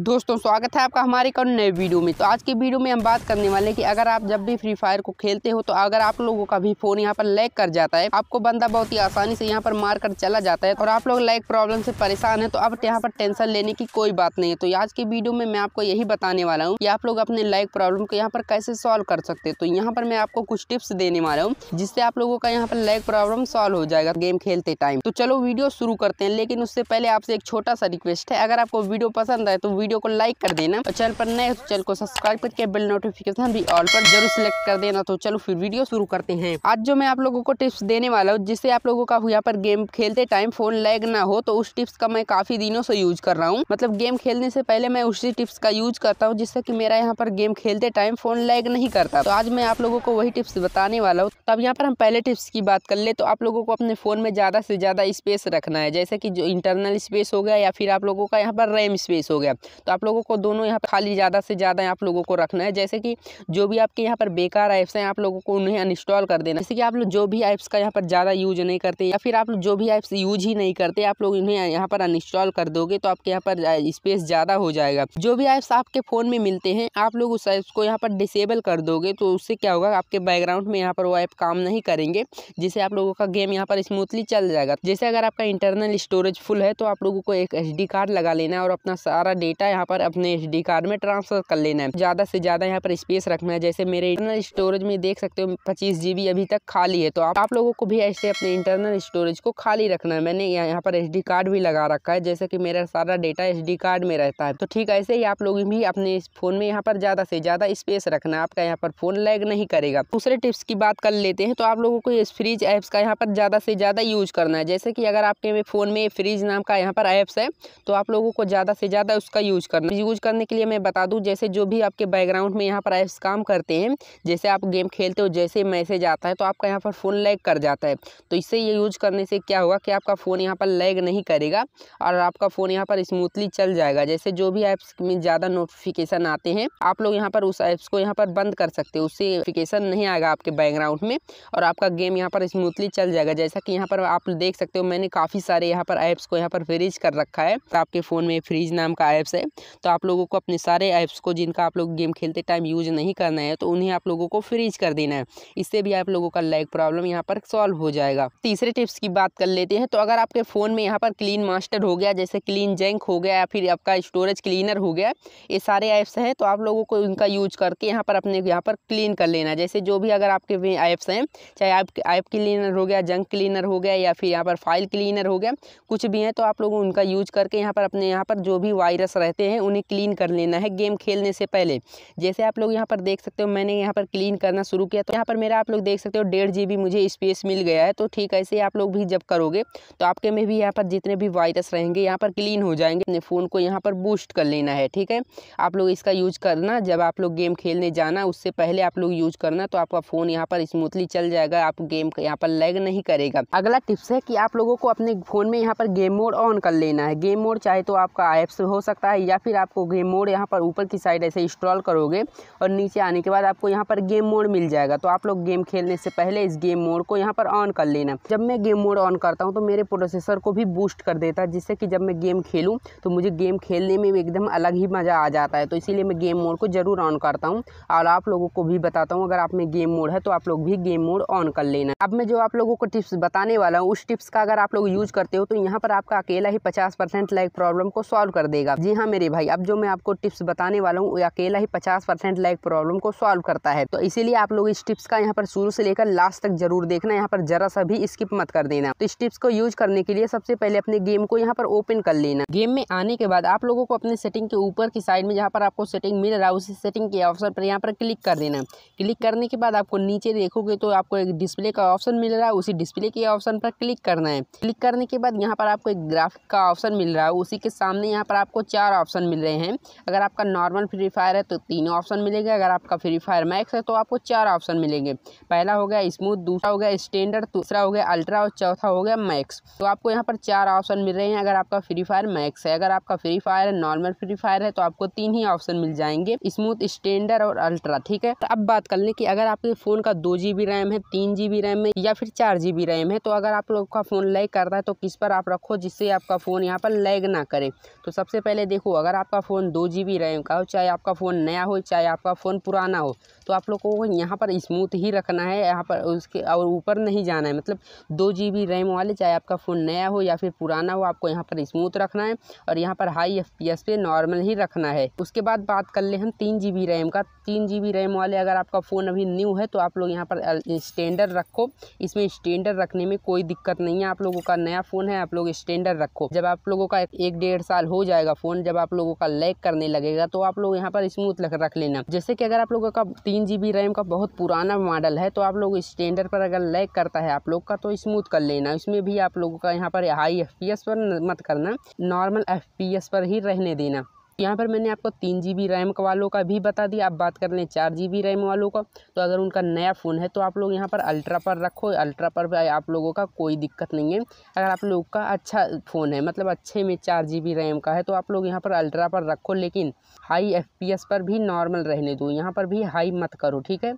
दोस्तों स्वागत है आपका हमारे कौन नए वीडियो में तो आज की वीडियो में हम बात करने वाले हैं कि अगर आप जब भी फ्री फायर को खेलते हो तो अगर आप लोगों का भी फोन यहाँ पर लैग कर जाता है आपको बंदा बहुत ही आसानी से यहाँ पर मार कर चला जाता है और आप लोग लैग प्रॉब्लम से परेशान है तो अब यहाँ पर टेंशन लेने की कोई बात नहीं है तो आज की वीडियो में मैं आपको यही बताने वाला हूँ की आप लोग अपने लैग प्रॉब्लम को यहाँ पर कैसे सोल्व कर सकते हैं तो यहाँ पर मैं आपको कुछ टिप्स देने वाला हूँ जिससे आप लोगों का यहाँ पर लैग प्रॉब्लम सोल्व हो जाएगा गेम खेलते टाइम तो चलो वीडियो शुरू करते हैं लेकिन उससे पहले आपसे एक छोटा सा रिक्वेस्ट है अगर आपको वीडियो पसंद आए तो वीडियो को लाइक कर देना और चैनल पर नए तो चैनल को सब्सक्राइब करके बिल नोटिफिकेशन भी ऑल पर जरूर सिलेक्ट कर देना तो चलो फिर वीडियो शुरू करते हैं आज जो मैं आप लोगों को टिप्स देने वाला हूँ जिससे आप लोगों का यहाँ पर गेम खेलते टाइम फोन लैग ना हो तो उस टिप्स का मैं काफी दिनों से यूज कर रहा हूँ मतलब गेम खेलने से पहले मैं उसी टिप्स का यूज करता हूँ जिससे की मेरा यहाँ पर गेम खेलते टाइम फोन लैग नहीं करता तो आज मैं आप लोगों को वही टिप्स बताने वाला हूँ तब यहाँ पर हम पहले टिप्स की बात कर ले तो आप लोगों को अपने फोन में ज्यादा से ज्यादा स्पेस रखना है जैसे की जो इंटरनल स्पेस हो गया या फिर आप लोगों का यहाँ पर रैम स्पेस हो गया तो आप लोगों को दोनों यहाँ पर खाली ज़्यादा से ज़्यादा आप लोगों को रखना है जैसे कि जो भी आपके यहाँ पर बेकार ऐप्स हैं आप लोगों को उन्हें अनइंस्टॉल कर देना जैसे कि आप लोग जो भी ऐप्स का यहाँ पर ज़्यादा यूज नहीं करते या फिर आप लोग जो भी ऐप्स यूज ही नहीं करते आप लोग इन्हें यहाँ पर अनइंस्टॉल कर दोगे तो आपके यहाँ पर स्पेस ज़्यादा हो जाएगा जो भी ऐप्स आपके फ़ोन में मिलते हैं आप लोग उस ऐप्स को यहाँ पर डिसेबल कर दोगे तो उससे क्या होगा आपके बैकग्राउंड में यहाँ पर वो ऐप काम नहीं करेंगे जिससे आप लोगों का गेम यहाँ पर स्मूथली चल जाएगा जैसे अगर आपका इंटरनल स्टोरेज फुल है तो आप लोगों को एक एच कार्ड लगा लेना है और अपना सारा डेटा डेटा यहाँ पर अपने एस कार्ड में ट्रांसफर कर लेना है ज़्यादा से ज़्यादा यहाँ पर स्पेस रखना है जैसे मेरे इंटरनल स्टोरेज में देख सकते हो पच्चीस जी अभी तक खाली है तो आप, आप लोगों को भी ऐसे अपने इंटरनल स्टोरेज को खाली रखना है मैंने यहाँ पर एस कार्ड भी लगा रखा है जैसे की मेरा सारा डेटा डी कार्ड में रहता है तो ठीक ऐसे ही आप लोग भी अपने फ़ोन में यहाँ पर ज़्यादा से ज़्यादा स्पेस रखना है आपका यहाँ पर फ़ोन लैग नहीं करेगा दूसरे टिप्स की बात कर लेते हैं तो आप लोगों को इस फ्रीज का यहाँ पर ज़्यादा से ज़्यादा यूज करना है जैसे की अगर आपके फ़ोन में फ्रीज नाम का यहाँ पर एप्स है तो आप लोगों को ज़्यादा से ज़्यादा उसका यूज करना यूज करने के लिए मैं बता दूँ जैसे जो भी आपके बैकग्राउंड में यहाँ पर ऐप्स काम करते हैं जैसे आप गेम खेलते हो जैसे मैसेज आता है तो आपका यहाँ पर फ़ोन लैग कर जाता है तो इससे ये यूज करने से क्या होगा कि आपका फ़ोन यहाँ पर लैग नहीं करेगा और आपका फ़ोन यहाँ पर स्मूथली चल जाएगा जैसे जो भी ऐप्स में ज़्यादा नोटिफिकेशन आते हैं आप लोग यहाँ पर उस ऐप्स को यहाँ पर बंद कर सकते हो उससे नोटिफिकेशन नहीं आएगा आपके बैकग्राउंड में और आपका गेम यहाँ पर स्मूथली चल जाएगा जैसा कि यहाँ पर आप देख सकते हो मैंने काफ़ी सारे यहाँ पर ऐप्स को यहाँ पर फ्रीज कर रखा है आपके फ़ोन में फ्रीज नाम का ऐप्स है है तो आप लोगों को अपने सारे ऐप्स को जिनका आप लोग गेम खेलते टाइम यूज नहीं करना है तो उन्हें आप लोगों को फ्रीज कर देना है इससे भी आप लोगों का लैग प्रॉब्लम यहाँ पर सॉल्व हो जाएगा तीसरे टिप्स की बात कर लेते हैं तो अगर आपके फ़ोन में यहाँ पर क्लीन मास्टर हो गया जैसे क्लीन जैंक हो गया या फिर आपका स्टोरेज क्लीनर हो गया ये सारे ऐप्स हैं तो आप लोगों को इनका यूज करके यहाँ पर अपने यहाँ पर क्लीन कर लेना जैसे जो भी अगर आपके ऐप्स हैं चाहे आप ऐप क्लीनर हो गया जंक क्लीनर हो गया या फिर यहाँ पर फाइल क्लीनर हो गया कुछ भी हैं तो आप लोग उनका यूज करके यहाँ पर अपने यहाँ पर जो भी वायरस रह रहते हैं उन्हें क्लीन कर लेना है गेम खेलने से पहले जैसे आप लोग यहाँ पर देख सकते हो मैंने यहाँ पर क्लीन करना शुरू किया तो यहाँ पर मेरा आप लोग देख सकते हो डेढ़ जी मुझे स्पेस मिल गया है तो ठीक ऐसे आप लोग भी जब करोगे तो आपके में भी यहाँ पर जितने भी वायरस रहेंगे यहाँ पर क्लीन हो जाएंगे अपने फ़ोन को यहाँ पर बूस्ट कर लेना है ठीक है आप लोग इसका यूज करना जब आप लोग गेम खेलने जाना उससे पहले आप लोग यूज करना तो आपका फ़ोन यहाँ पर स्मूथली चल जाएगा आप गेम यहाँ पर लैग नहीं करेगा अगला टिप्स है कि आप लोगों को अपने फ़ोन में यहाँ पर गेम मोड ऑन कर लेना है गेम मोड चाहे तो आपका ऐप्स हो सकता है या फिर आपको गेम मोड यहाँ पर ऊपर की साइड ऐसे इंस्टॉल करोगे और नीचे आने के बाद आपको यहाँ पर गेम मोड मिल जाएगा तो आप लोग गेम खेलने से पहले इस गेम मोड को यहाँ पर ऑन कर लेना जब मैं गेम मोड ऑन करता हूँ तो मेरे प्रोसेसर को भी बूस्ट कर देता है जिससे कि जब मैं गेम खेलूँ तो मुझे गेम खेलने में एकदम अलग ही मज़ा आ जाता है तो इसीलिए मैं गेम मोड को ज़रूर ऑन करता हूँ और आप लोगों को भी बताता हूँ अगर आप में गेम मोड है तो आप लोग भी गेम मोड ऑन कर लेना अब मैं जो आप लोगों को टिप्स बताने वाला हूँ उस टिप्स का अगर आप लोग यूज़ करते हो तो यहाँ पर आपका अकेला ही पचास लाइक प्रॉब्लम को सॉल्व कर देगा जी हाँ मेरे भाई अब जो मैं आपको टिप्स बताने वाला हूँ वो अकेला ही पचास परसेंट लैग प्रॉब्लम को सॉल्व करता है तो इसीलिए आप लोग इस टिप्स का यहाँ पर शुरू से लेकर लास्ट तक जरूर देखना यहाँ पर जरा सा भी स्किप मत कर देना तो इस टिप्स को यूज करने के लिए सबसे पहले अपने गेम को यहाँ पर ओपन कर लेना गेम में आने के बाद आप लोगों को अपने सेटिंग के ऊपर की साइड में जहाँ पर आपको सेटिंग मिल रहा है उसी सेटिंग के ऑप्शन पर यहाँ पर क्लिक कर देना क्लिक करने के बाद आपको नीचे देखोगे तो आपको एक डिस्प्ले का ऑप्शन मिल रहा है उसी डिस्प्ले के ऑप्शन पर क्लिक करना है क्लिक करने के बाद यहाँ पर आपको एक ग्राफिक का ऑप्शन मिल रहा है उसी के सामने यहाँ पर आपको चार चार ऑप्शन मिल रहे हैं अगर आपका नॉर्मल फ्री फायर है तो तीन ऑप्शन मिलेंगे अगर आपका फ्री फायर मैक्स है तो आपको चार ऑप्शन मिलेंगे पहला हो गया स्मूथ दूसरा हो गया स्टैंडर्ड दूसरा हो गया अल्ट्रा और चौथा हो गया मैक्स तो आपको यहाँ पर चार ऑप्शन मिल रहे हैं अगर आपका फ्री फायर मैक्स है अगर आपका free fire normal free fire है तो आपको तीन ही ऑप्शन मिल जाएंगे स्मूथ स्टैंडर्ड और अल्ट्रा ठीक है अब बात कर लें कि अगर आपके फ़ोन का दो जी रैम है तीन जी रैम है या फिर चार जी रैम है तो अगर आप लोग का फ़ोन लैग करता है तो किस पर आप रखो जिससे आपका फ़ोन यहाँ पर लैग ना करे तो सबसे पहले देखो अगर आपका फ़ोन दो जी बी रैम का हो चाहे आपका फ़ोन नया हो चाहे आपका फ़ोन पुराना हो तो आप लोगों को यहाँ पर स्मूथ ही रखना है यहाँ पर उसके और ऊपर नहीं जाना है मतलब दो जी बी रैम वाले चाहे आपका फ़ोन नया हो या फिर पुराना हो आपको यहाँ पर स्मूथ रखना है और यहाँ पर हाई एफ पी एस पे नॉर्मल ही रखना है उसके बाद बात कर ले हम तीन जी बी रैम का तीन जी बी रैम वाले अगर आपका फ़ोन अभी न्यू है तो आप लोग यहाँ पर स्टैंडर्ड रखो इसमें स्टैंडर्ड रखने में कोई दिक्कत नहीं है आप लोगों का नया फ़ोन है आप लोग स्टैंडर्ड रखो जब आप लोगों का एक डेढ़ साल हो जाएगा फ़ोन जब जब आप लोगों का लैग करने लगेगा तो आप लोग यहाँ पर स्मूथ रख लेना जैसे कि अगर आप लोगों का तीन जी रैम का बहुत पुराना मॉडल है तो आप लोग स्टैंडर्ड पर अगर लैग करता है आप लोग का तो स्मूथ कर लेना इसमें भी आप लोगों का यहाँ पर हाई एफ पर मत करना नॉर्मल एफ पर ही रहने देना यहाँ पर मैंने आपको तीन जी बी रैम वालों का भी बता दिया आप बात कर लें चार जी बी रैम वालों का तो अगर उनका नया फ़ोन है तो आप लोग यहाँ पर अल्ट्रा पर रखो अल्ट्रा पर भी आप लोगों का कोई दिक्कत नहीं है अगर आप लोग का अच्छा फ़ोन है मतलब अच्छे में चार जी बी रैम का है तो आप लोग यहाँ पर अल्ट्रा पर रखो लेकिन हाई एफ पी एस पर भी नॉर्मल रहने दो यहाँ पर भी हाई मत करो ठीक है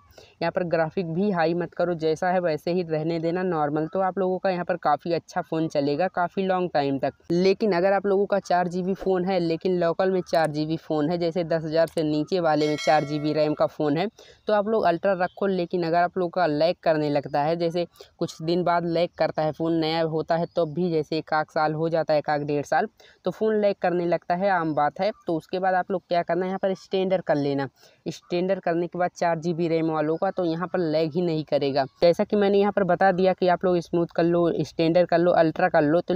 यहाँ पर ग्राफिक भी हाई मत करो जैसा है वैसे ही रहने देना नॉर्मल तो आप लोगों का यहाँ पर काफ़ी अच्छा फ़ोन चलेगा काफ़ी लॉन्ग टाइम तक लेकिन अगर आप लोगों का चार जी बी फ़ोन है लेकिन लोकल में चार जी फ़ोन है जैसे दस हज़ार से नीचे वाले में चार जी रैम का फ़ोन है तो आप लोग अल्ट्रा रखो लेकिन अगर आप लोग का लैग करने लगता है जैसे कुछ दिन बाद लैग करता है फ़ोन नया होता है तब तो भी जैसे एक आख साल हो जाता है एक आख डेढ़ साल तो फ़ोन लैग करने लगता है आम बात है तो उसके बाद आप लोग क्या करना है यहाँ पर स्टैंडर्ड कर लेना स्टैंडर्ड करने के बाद चार जी रैम वालों का तो यहाँ पर लैग ही नहीं करेगा जैसा कि मैंने यहाँ पर बता दिया कि आप लोग स्मूथ कर लो स्टैंडर्ड कर लो अल्ट्रा कर लो तो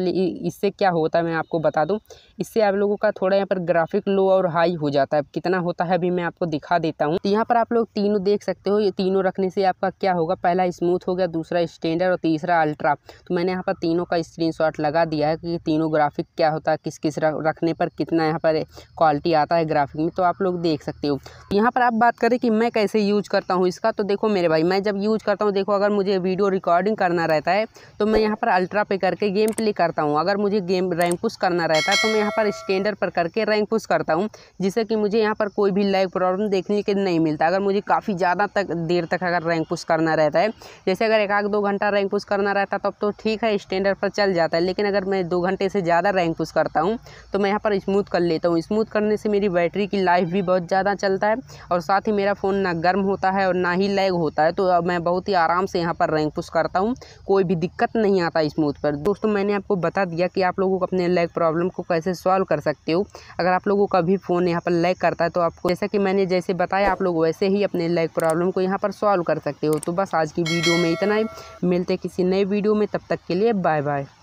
इससे क्या होता है मैं आपको बता दूँ इससे आप लोगों का थोड़ा यहाँ पर ग्राफिक ट्रैफिक लो और हाई हो जाता है कितना होता है अभी मैं आपको दिखा देता हूँ तो यहाँ पर आप लोग तीनों देख सकते हो ये तीनों रखने से आपका क्या होगा पहला स्मूथ हो गया दूसरा स्टैंडर्ड और तीसरा अल्ट्रा तो मैंने यहाँ पर तीनों का स्क्रीन लगा दिया है कि तीनों ग्राफिक क्या होता है किस किस रखने पर कितना यहाँ पर क्वालिटी आता है ग्राफिक में तो आप लोग देख सकते हो तो यहाँ पर आप बात करें कि मैं कैसे यूज करता हूँ इसका तो देखो मेरे भाई मैं जब यूज करता हूँ देखो अगर मुझे वीडियो रिकॉर्डिंग करना रहता है तो मैं यहाँ पर अल्ट्रा पे करके गेम प्ले करता हूँ अगर मुझे गेम रैंक पुश करना रहता है तो मैं यहाँ पर स्टैंडर्ड पर करके रैंक पुश करता हूँ जिससे कि मुझे यहाँ पर कोई भी लाइव प्रॉब्लम देखने के नहीं मिलता अगर मुझे काफ़ी ज़्यादा तक देर तक अगर रैंक पुश करना रहता है जैसे अगर एक आध दो घंटा रैंक पुश करना रहता तब तो ठीक है स्टैंडर्ड पर चल जाता है लेकिन अगर मैं दो घंटे से ज़्यादा रैंक पुश करता हूँ तो मैं यहाँ पर स्मूथ कर लेता हूँ स्मूथ करने से मेरी बैटरी की लाइफ भी बहुत ज़्यादा चलता है और साथ ही मेरा फ़ोन ना गर्म होता है और ना ही लैग होता है तो मैं बहुत ही आराम से यहाँ पर रैंक पुश करता हूँ कोई भी दिक्कत नहीं आता स्मूथ पर दोस्तों मैंने आपको बता दिया कि आप लोगों को अपने लैग प्रॉब्लम को कैसे सॉल्व कर सकते हो अगर आप लोग लोगों का भी फ़ोन यहाँ पर लैग करता है तो आपको जैसा कि मैंने जैसे बताया आप लोग वैसे ही अपने लैग प्रॉब्लम को यहाँ पर सॉल्व कर सकते हो तो बस आज की वीडियो में इतना ही मिलते किसी नए वीडियो में तब तक के लिए बाय बाय